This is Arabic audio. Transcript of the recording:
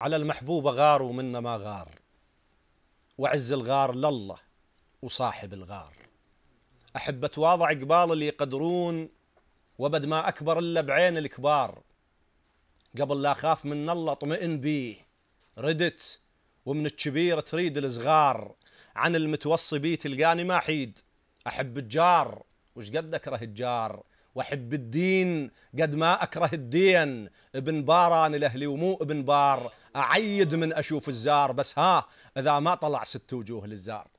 على المحبوبة غار ومنا ما غار وعز الغار لله وصاحب الغار أحب أتواضع قبال اللي يقدرون وبد ما أكبر إلا بعين الكبار قبل لا أخاف من الله طمئن بيه ردت ومن الكبير تريد الصغار عن المتوصي بي تلقاني ما حيد أحب الجار وش قد أكره الجار وحب الدين قد ما أكره الدين ابن باران الأهلي ومو ابن بار أعيد من أشوف الزار بس ها إذا ما طلع ست وجوه للزار